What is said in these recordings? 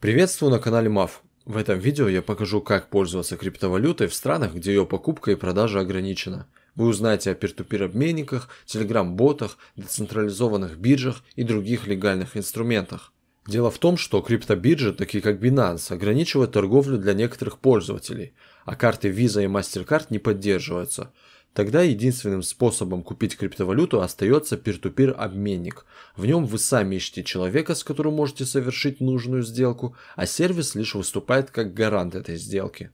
Приветствую на канале MAF. В этом видео я покажу, как пользоваться криптовалютой в странах, где ее покупка и продажа ограничена. Вы узнаете о peer обменниках, телеграм-ботах, децентрализованных биржах и других легальных инструментах. Дело в том, что криптобиржи, такие как Binance, ограничивают торговлю для некоторых пользователей, а карты Visa и MasterCard не поддерживаются – Тогда единственным способом купить криптовалюту остается peer-to-peer обменник. В нем вы сами ищете человека, с которым можете совершить нужную сделку, а сервис лишь выступает как гарант этой сделки.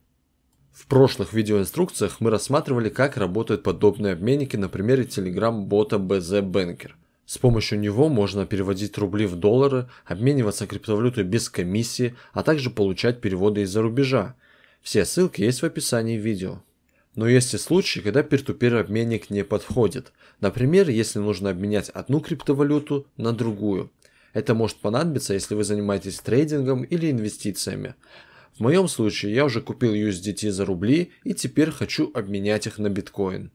В прошлых видеоинструкциях мы рассматривали, как работают подобные обменники на примере Telegram-бота BZ Banker. С помощью него можно переводить рубли в доллары, обмениваться криптовалютой без комиссии, а также получать переводы из-за рубежа. Все ссылки есть в описании видео. Но есть и случаи, когда peer-to-peer обменник не подходит. Например, если нужно обменять одну криптовалюту на другую. Это может понадобиться, если вы занимаетесь трейдингом или инвестициями. В моем случае я уже купил USDT за рубли и теперь хочу обменять их на биткоин.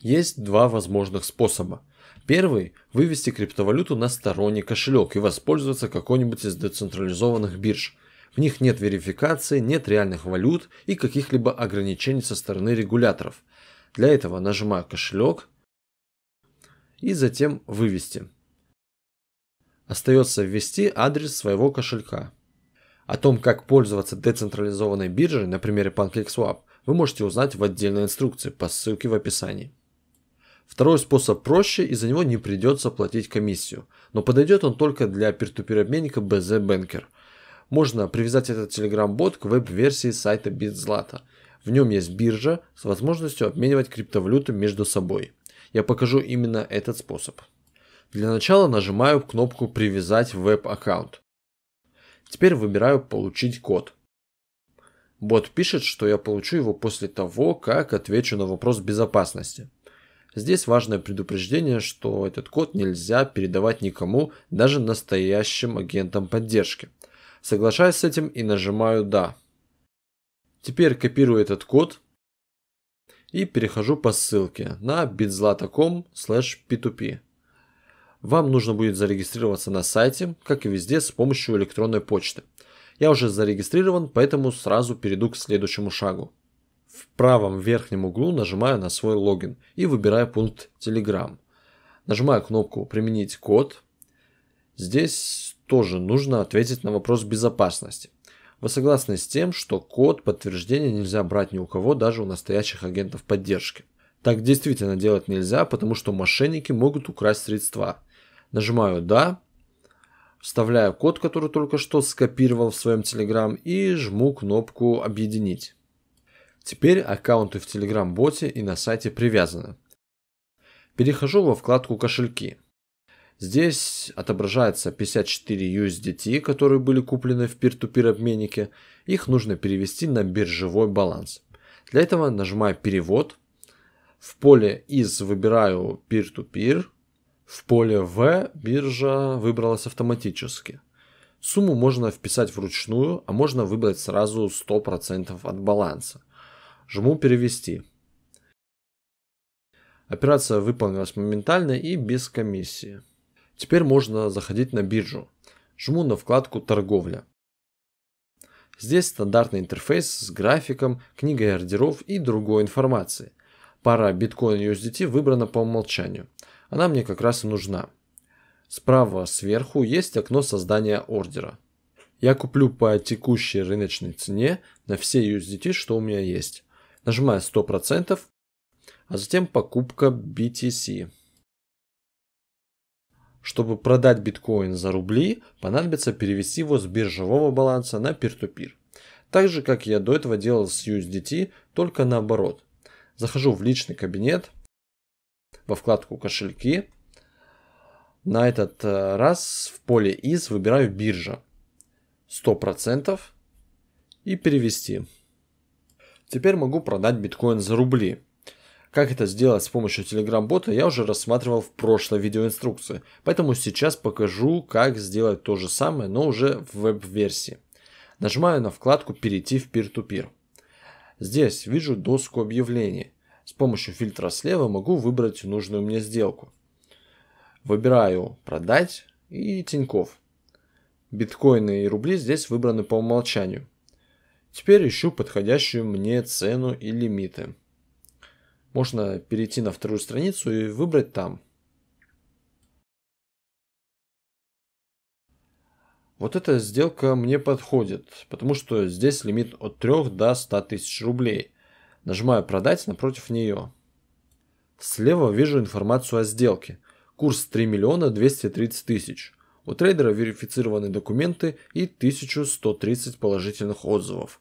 Есть два возможных способа. Первый – вывести криптовалюту на сторонний кошелек и воспользоваться какой-нибудь из децентрализованных бирж. В них нет верификации, нет реальных валют и каких-либо ограничений со стороны регуляторов. Для этого нажимаю кошелек и затем вывести. Остается ввести адрес своего кошелька. О том, как пользоваться децентрализованной биржей на примере PancakeSwap, вы можете узнать в отдельной инструкции по ссылке в описании. Второй способ проще и за него не придется платить комиссию, но подойдет он только для пертупир обменника BZ Banker – можно привязать этот Telegram-бот к веб-версии сайта BitZlata. В нем есть биржа с возможностью обменивать криптовалюты между собой. Я покажу именно этот способ. Для начала нажимаю кнопку «Привязать веб-аккаунт». Теперь выбираю «Получить код». Бот пишет, что я получу его после того, как отвечу на вопрос безопасности. Здесь важное предупреждение, что этот код нельзя передавать никому, даже настоящим агентам поддержки – Соглашаюсь с этим и нажимаю «Да». Теперь копирую этот код и перехожу по ссылке на bitzlata.com p2p. Вам нужно будет зарегистрироваться на сайте, как и везде, с помощью электронной почты. Я уже зарегистрирован, поэтому сразу перейду к следующему шагу. В правом верхнем углу нажимаю на свой логин и выбираю пункт Telegram. Нажимаю кнопку «Применить код». Здесь тоже нужно ответить на вопрос безопасности. Вы согласны с тем, что код подтверждения нельзя брать ни у кого, даже у настоящих агентов поддержки. Так действительно делать нельзя, потому что мошенники могут украсть средства. Нажимаю «Да», вставляю код, который только что скопировал в своем Telegram и жму кнопку «Объединить». Теперь аккаунты в Telegram-боте и на сайте привязаны. Перехожу во вкладку «Кошельки». Здесь отображается 54 USDT, которые были куплены в peer-to-peer обменнике. Их нужно перевести на биржевой баланс. Для этого нажимаю «Перевод». В поле «Из» выбираю «Peer-to-peer». В поле «В» биржа выбралась автоматически. Сумму можно вписать вручную, а можно выбрать сразу 100% от баланса. Жму «Перевести». Операция выполнилась моментально и без комиссии. Теперь можно заходить на биржу. Жму на вкладку «Торговля». Здесь стандартный интерфейс с графиком, книгой ордеров и другой информацией. Пара bitcoin USDT выбрана по умолчанию. Она мне как раз и нужна. Справа сверху есть окно создания ордера. Я куплю по текущей рыночной цене на все USDT, что у меня есть. Нажимаю 100%, а затем покупка BTC. Чтобы продать биткоин за рубли, понадобится перевести его с биржевого баланса на peer-to-peer. Так же, как я до этого делал с USDT, только наоборот. Захожу в личный кабинет, во вкладку «Кошельки». На этот э, раз в поле «Из» выбираю «Биржа» 100% и «Перевести». Теперь могу продать биткоин за рубли. Как это сделать с помощью Telegram-бота, я уже рассматривал в прошлой видеоинструкции, поэтому сейчас покажу, как сделать то же самое, но уже в веб-версии. Нажимаю на вкладку «Перейти в peer-to-peer». peer Здесь вижу доску объявлений. С помощью фильтра слева могу выбрать нужную мне сделку. Выбираю «Продать» и «Тиньков». Биткоины и рубли здесь выбраны по умолчанию. Теперь ищу подходящую мне цену и лимиты можно перейти на вторую страницу и выбрать там. Вот эта сделка мне подходит, потому что здесь лимит от 3 до 100 тысяч рублей. Нажимаю «Продать» напротив нее. Слева вижу информацию о сделке. Курс 3 миллиона 230 тысяч. У трейдера верифицированы документы и 1130 положительных отзывов.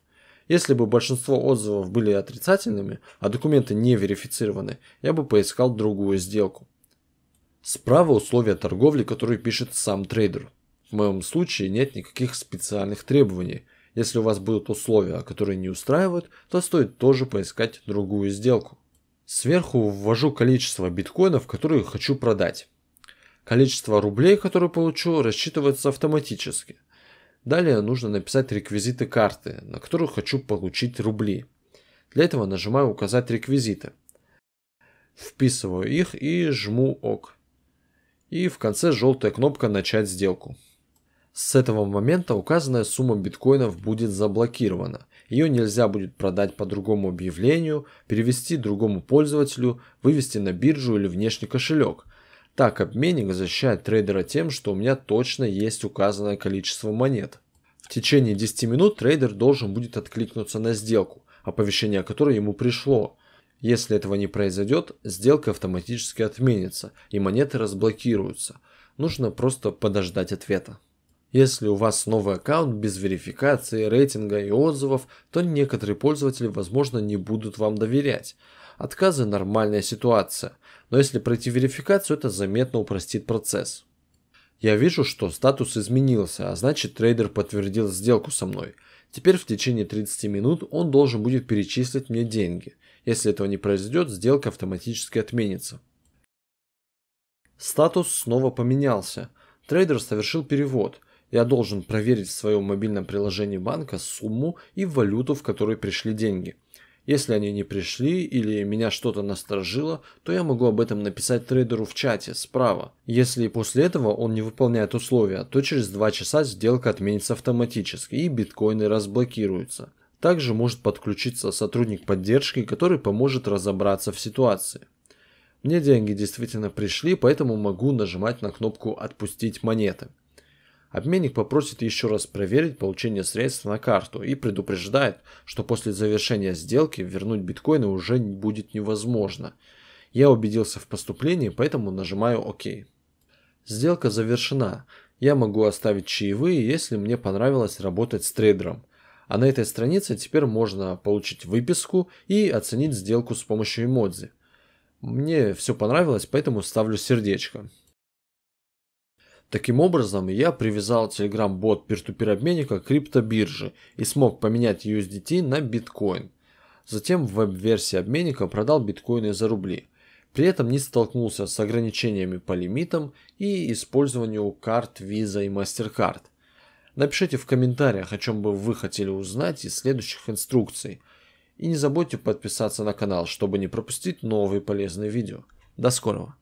Если бы большинство отзывов были отрицательными, а документы не верифицированы, я бы поискал другую сделку. Справа условия торговли, которые пишет сам трейдер. В моем случае нет никаких специальных требований. Если у вас будут условия, которые не устраивают, то стоит тоже поискать другую сделку. Сверху ввожу количество биткоинов, которые хочу продать. Количество рублей, которые получу, рассчитывается автоматически – Далее нужно написать реквизиты карты, на которую хочу получить рубли. Для этого нажимаю «Указать реквизиты». Вписываю их и жму «Ок». И в конце желтая кнопка «Начать сделку». С этого момента указанная сумма биткоинов будет заблокирована. Ее нельзя будет продать по другому объявлению, перевести другому пользователю, вывести на биржу или внешний кошелек, так обменник защищает трейдера тем, что у меня точно есть указанное количество монет. В течение 10 минут трейдер должен будет откликнуться на сделку, оповещение о которой ему пришло. Если этого не произойдет, сделка автоматически отменится и монеты разблокируются. Нужно просто подождать ответа. Если у вас новый аккаунт без верификации, рейтинга и отзывов, то некоторые пользователи, возможно, не будут вам доверять. Отказы – нормальная ситуация, но если пройти верификацию, это заметно упростит процесс. Я вижу, что статус изменился, а значит трейдер подтвердил сделку со мной. Теперь в течение 30 минут он должен будет перечислить мне деньги. Если этого не произойдет, сделка автоматически отменится. Статус снова поменялся. Трейдер совершил перевод. Я должен проверить в своем мобильном приложении банка сумму и валюту, в которой пришли деньги – если они не пришли или меня что-то насторожило, то я могу об этом написать трейдеру в чате справа. Если после этого он не выполняет условия, то через 2 часа сделка отменится автоматически и биткоины разблокируются. Также может подключиться сотрудник поддержки, который поможет разобраться в ситуации. Мне деньги действительно пришли, поэтому могу нажимать на кнопку «Отпустить монеты». Обменник попросит еще раз проверить получение средств на карту и предупреждает, что после завершения сделки вернуть биткоины уже будет невозможно. Я убедился в поступлении, поэтому нажимаю ОК. Сделка завершена. Я могу оставить чаевые, если мне понравилось работать с трейдером. А на этой странице теперь можно получить выписку и оценить сделку с помощью эмодзи. Мне все понравилось, поэтому ставлю сердечко. Таким образом, я привязал Telegram-бот обменника к криптобирже и смог поменять USDT на биткоин. Затем в веб-версии обменника продал биткоины за рубли. При этом не столкнулся с ограничениями по лимитам и использованию карт Visa и MasterCard. Напишите в комментариях, о чем бы вы хотели узнать из следующих инструкций. И не забудьте подписаться на канал, чтобы не пропустить новые полезные видео. До скорого!